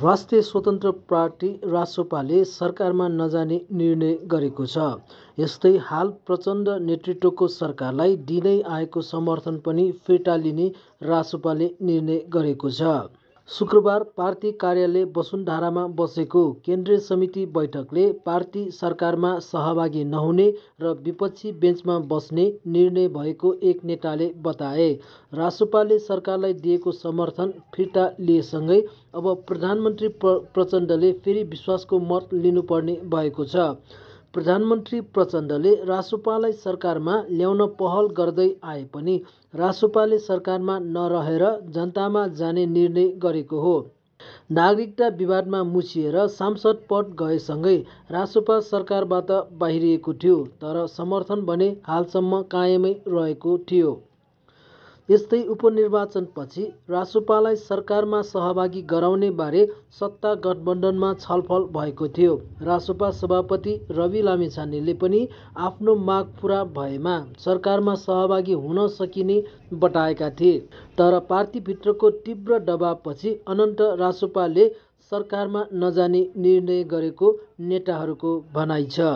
राष्ट्रिय स्वतन्त्र पार्टी रासोपाले सरकारमा नजाने निर्णय गरेको छ यस्तै हाल प्रचण्ड नेतृत्वको सरकारलाई दिँदै आएको समर्थन पनि फिर्ता लिने रासोपाले निर्णय गरेको छ शुक्रबार पार्टी कार्यालय वसुन्धारामा बसेको केन्द्रीय समिति बैठकले पार्टी सरकारमा सहभागी नहुने र विपक्षी बेन्चमा बस्ने निर्णय भएको एक नेताले बताए रासुपाले सरकारलाई दिएको समर्थन फिर्ता लिएसँगै अब प्रधानमन्त्री प्र प्रचण्डले फेरि विश्वासको मत लिनुपर्ने भएको छ प्रधानमन्त्री प्रचण्डले रासोपालाई सरकारमा ल्याउन पहल गर्दै आए पनि रासोपाले सरकारमा नरहेर जनतामा जाने निर्णय गरेको हो नागरिकता विवादमा मुछिएर सांसद पद गएसँगै रासोपा सरकारबाट बाहिरिएको थियो तर समर्थन भने हालसम्म कायमै रहेको थियो यस्तै उपनिर्वाचनपछि रासोपालाई सरकारमा सहभागी गराउने बारे सत्ता गठबन्धनमा छलफल भएको थियो रासोपा सभापति रवि लामिछानेले पनि आफ्नो माग पुरा भएमा सरकारमा सहभागी हुन सकिने बताएका थिए तर पार्टीभित्रको तीव्र दबावपछि अनन्त रासोपाले सरकारमा नजाने निर्णय गरेको नेताहरूको भनाइ छ